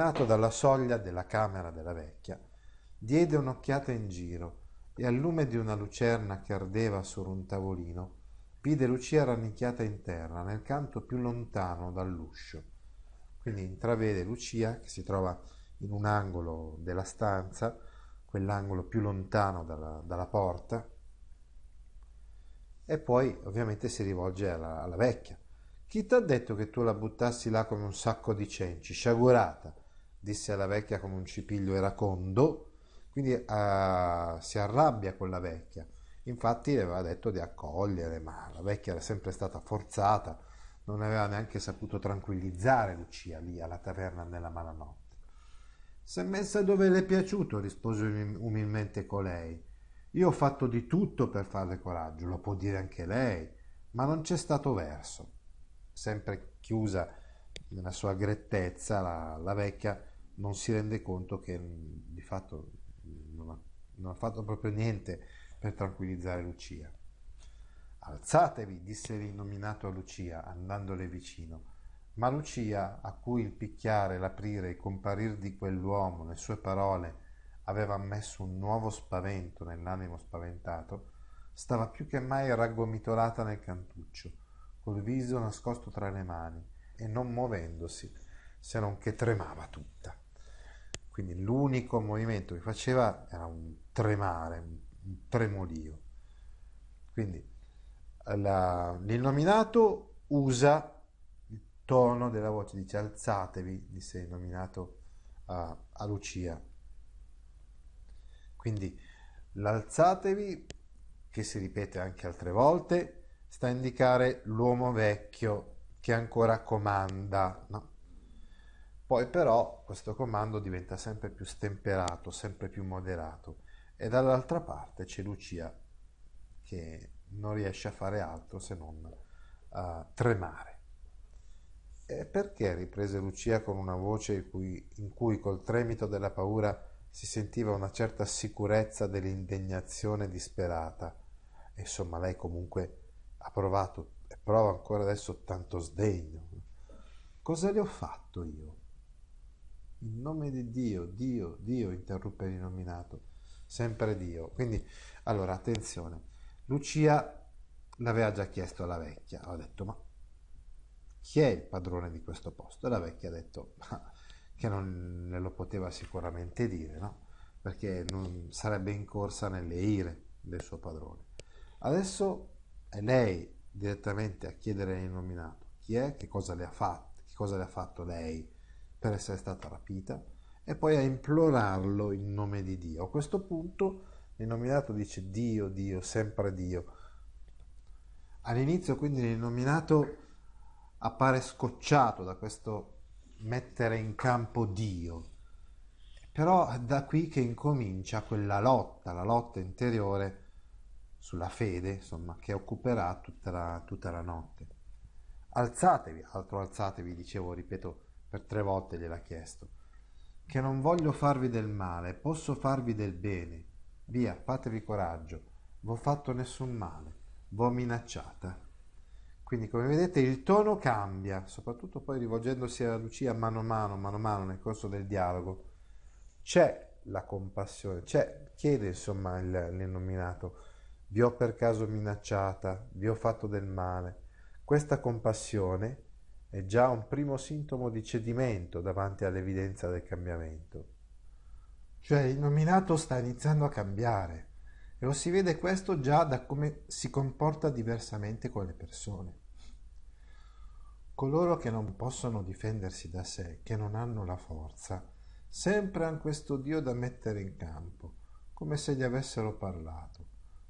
Senato dalla soglia della camera della vecchia, diede un'occhiata in giro e al lume di una lucerna che ardeva su un tavolino, vide Lucia rannicchiata in terra nel canto più lontano dall'uscio. Quindi intravede Lucia che si trova in un angolo della stanza, quell'angolo più lontano dalla, dalla porta, e poi ovviamente si rivolge alla, alla vecchia. Chi ti ha detto che tu la buttassi là come un sacco di cenci, sciagurata? disse alla vecchia con un cipiglio eracondo, quindi eh, si arrabbia con la vecchia. Infatti le aveva detto di accogliere, ma la vecchia era sempre stata forzata, non aveva neanche saputo tranquillizzare Lucia lì alla taverna nella malanotte. S'è messa dove le è piaciuto, rispose umilmente colei. Io ho fatto di tutto per farle coraggio, lo può dire anche lei, ma non c'è stato verso. Sempre chiusa nella sua grettezza, la, la vecchia non si rende conto che mm, di fatto mm, non ha, non ha fatto proprio niente per tranquillizzare Lucia. Alzatevi, disse l'innominato a Lucia, andandole vicino. Ma Lucia, a cui il picchiare, l'aprire e comparir di quell'uomo, le sue parole, aveva messo un nuovo spavento nell'animo spaventato, stava più che mai raggomitolata nel cantuccio, col viso nascosto tra le mani e non muovendosi, se non che tremava tutta. Quindi l'unico movimento che faceva era un tremare, un tremolio. Quindi eh, la, l'innominato usa il tono della voce, dice alzatevi, disse il nominato a, a Lucia. Quindi l'alzatevi, che si ripete anche altre volte, sta a indicare l'uomo vecchio che ancora comanda, no? Poi però questo comando diventa sempre più stemperato, sempre più moderato e dall'altra parte c'è Lucia che non riesce a fare altro se non uh, tremare. E perché riprese Lucia con una voce in cui, in cui col tremito della paura si sentiva una certa sicurezza dell'indegnazione disperata. Insomma, lei comunque ha provato e prova ancora adesso tanto sdegno. Cosa le ho fatto io? In nome di Dio, Dio, Dio, interruppe l'innominato, Sempre Dio. Quindi, allora, attenzione. Lucia l'aveva già chiesto alla vecchia. ha detto, ma chi è il padrone di questo posto? E la vecchia ha detto, ma che non le lo poteva sicuramente dire, no? Perché non sarebbe incorsa nelle ire del suo padrone. Adesso è lei direttamente a chiedere il chi è, che cosa le ha fatto, che cosa le ha fatto lei per essere stata rapita e poi a implorarlo in nome di Dio. A questo punto l'innominato dice Dio, Dio, sempre Dio. All'inizio quindi l'innominato appare scocciato da questo mettere in campo Dio, però è da qui che incomincia quella lotta, la lotta interiore sulla fede, insomma, che occuperà tutta la, tutta la notte. Alzatevi, altro alzatevi, dicevo, ripeto, per tre volte gliel'ha chiesto, che non voglio farvi del male, posso farvi del bene. Via, fatevi coraggio, v'ho fatto nessun male, v'ho minacciata. Quindi come vedete il tono cambia, soprattutto poi rivolgendosi a Lucia mano a mano, mano a mano nel corso del dialogo. C'è la compassione, c'è, chiede insomma l'innominato, vi ho per caso minacciata, vi ho fatto del male. Questa compassione è già un primo sintomo di cedimento davanti all'evidenza del cambiamento. Cioè il nominato sta iniziando a cambiare e lo si vede questo già da come si comporta diversamente con le persone. Coloro che non possono difendersi da sé, che non hanno la forza, sempre hanno questo Dio da mettere in campo, come se gli avessero parlato.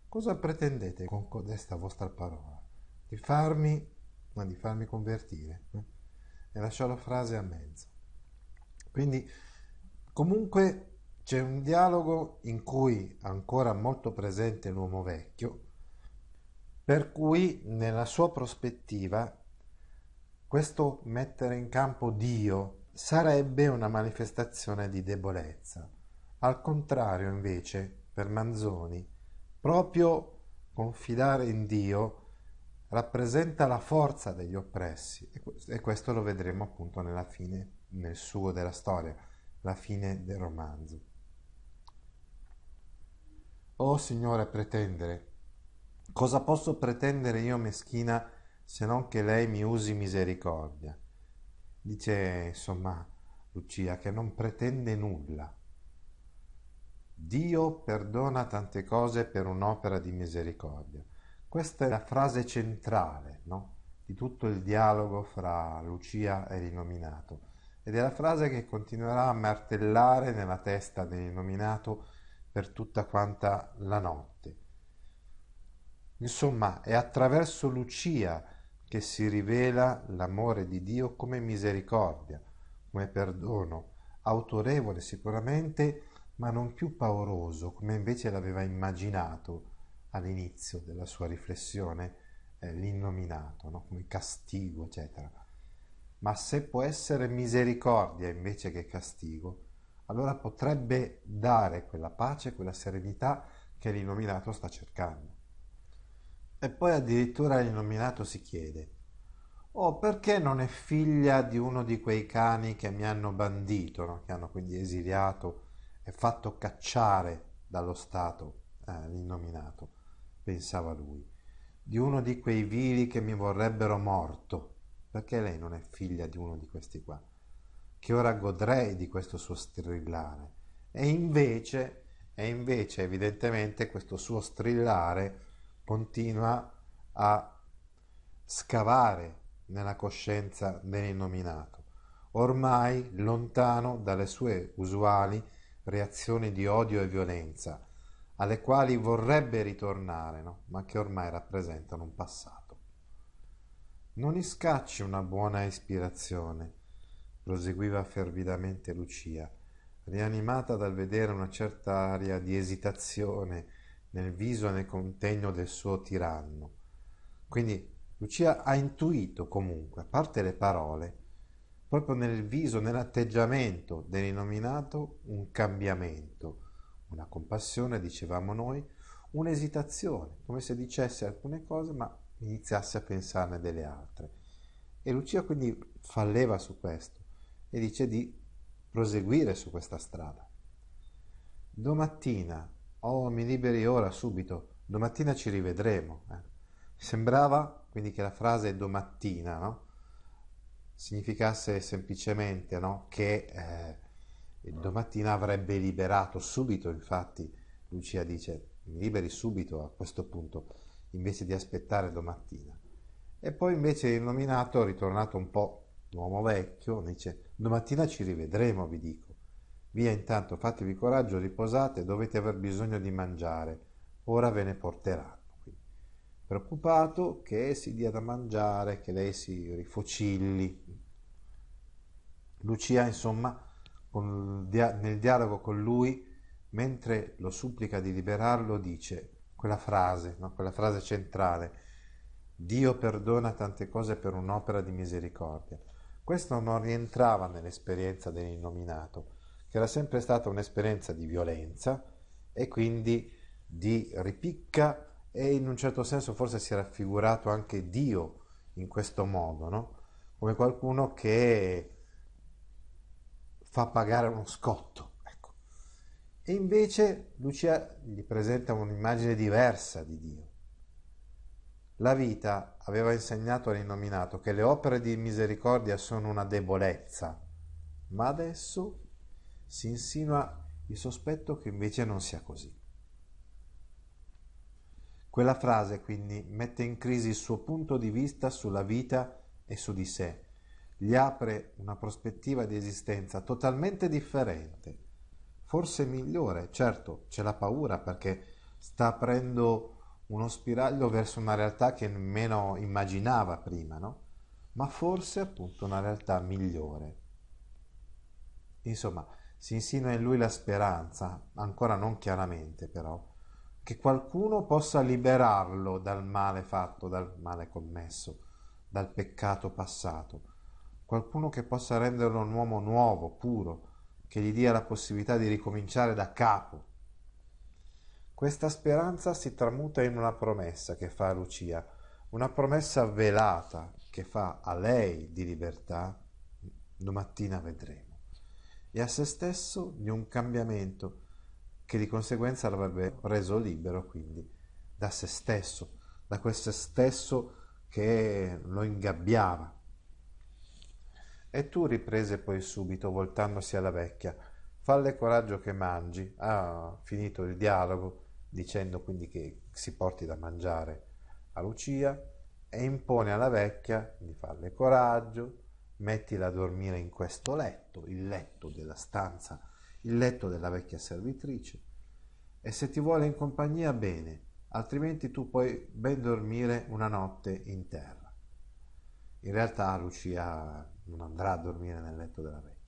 Cosa pretendete con codesta vostra parola? Di farmi ma di farmi convertire. E lasciò la frase a mezzo. Quindi comunque c'è un dialogo in cui ancora molto presente l'uomo vecchio, per cui nella sua prospettiva questo mettere in campo Dio sarebbe una manifestazione di debolezza. Al contrario, invece, per Manzoni, proprio confidare in Dio rappresenta la forza degli oppressi e questo lo vedremo appunto nella fine, nel suo della storia, la fine del romanzo. O oh, Signore, pretendere, cosa posso pretendere io meschina se non che lei mi usi misericordia? Dice insomma Lucia che non pretende nulla. Dio perdona tante cose per un'opera di misericordia questa è la frase centrale no? di tutto il dialogo fra Lucia e l'inominato ed è la frase che continuerà a martellare nella testa dell'inominato per tutta quanta la notte. Insomma, è attraverso Lucia che si rivela l'amore di Dio come misericordia, come perdono, autorevole sicuramente, ma non più pauroso come invece l'aveva immaginato all'inizio della sua riflessione eh, l'innominato, no? come castigo, eccetera. Ma se può essere misericordia invece che castigo, allora potrebbe dare quella pace, quella serenità che l'innominato sta cercando. E poi addirittura l'innominato si chiede, oh perché non è figlia di uno di quei cani che mi hanno bandito, no? che hanno quindi esiliato e fatto cacciare dallo Stato eh, l'innominato? pensava lui, di uno di quei vili che mi vorrebbero morto, perché lei non è figlia di uno di questi qua, che ora godrei di questo suo strillare. E invece, e invece evidentemente questo suo strillare continua a scavare nella coscienza dell'innominato, ormai lontano dalle sue usuali reazioni di odio e violenza, alle quali vorrebbe ritornare, no? ma che ormai rappresentano un passato. Non iscacci una buona ispirazione, proseguiva fervidamente Lucia, rianimata dal vedere una certa aria di esitazione nel viso e nel contegno del suo tiranno. Quindi Lucia ha intuito comunque, a parte le parole, proprio nel viso, nell'atteggiamento dell'innominato, un cambiamento una compassione, dicevamo noi, un'esitazione, come se dicesse alcune cose ma iniziasse a pensarne delle altre. E Lucia quindi fa leva su questo e dice di proseguire su questa strada. Domattina, oh mi liberi ora subito, domattina ci rivedremo. Eh. Sembrava quindi che la frase domattina no? significasse semplicemente no? che eh, e domattina avrebbe liberato subito, infatti, Lucia dice, mi liberi subito a questo punto, invece di aspettare domattina. E poi invece il nominato, ritornato un po' uomo vecchio, dice, domattina ci rivedremo, vi dico. Via intanto, fatevi coraggio, riposate, dovete aver bisogno di mangiare, ora ve ne porteranno. Quindi, preoccupato che si dia da mangiare, che lei si rifocilli. Lucia, insomma, con, nel dialogo con lui, mentre lo supplica di liberarlo, dice quella frase, no? quella frase centrale, Dio perdona tante cose per un'opera di misericordia. Questo non rientrava nell'esperienza dell'innominato, che era sempre stata un'esperienza di violenza e quindi di ripicca e in un certo senso forse si è raffigurato anche Dio in questo modo, no? come qualcuno che fa pagare uno scotto. Ecco. E invece Lucia gli presenta un'immagine diversa di Dio. La vita aveva insegnato all'innominato che le opere di misericordia sono una debolezza, ma adesso si insinua il sospetto che invece non sia così. Quella frase quindi mette in crisi il suo punto di vista sulla vita e su di sé gli apre una prospettiva di esistenza totalmente differente, forse migliore. Certo, c'è la paura perché sta aprendo uno spiraglio verso una realtà che nemmeno immaginava prima, no? Ma forse appunto una realtà migliore. Insomma, si insinua in lui la speranza, ancora non chiaramente però, che qualcuno possa liberarlo dal male fatto, dal male commesso, dal peccato passato qualcuno che possa renderlo un uomo nuovo, puro, che gli dia la possibilità di ricominciare da capo. Questa speranza si tramuta in una promessa che fa a Lucia, una promessa velata che fa a lei di libertà, domattina vedremo, e a se stesso di un cambiamento che di conseguenza l'avrebbe reso libero quindi da se stesso, da questo stesso che lo ingabbiava. E tu riprese poi subito, voltandosi alla vecchia, falle coraggio che mangi. Ha ah, finito il dialogo, dicendo quindi che si porti da mangiare a Lucia e impone alla vecchia di farle coraggio, mettila a dormire in questo letto, il letto della stanza, il letto della vecchia servitrice. E se ti vuole in compagnia bene, altrimenti tu puoi ben dormire una notte intera. In realtà Lucia non andrà a dormire nel letto della vecchia.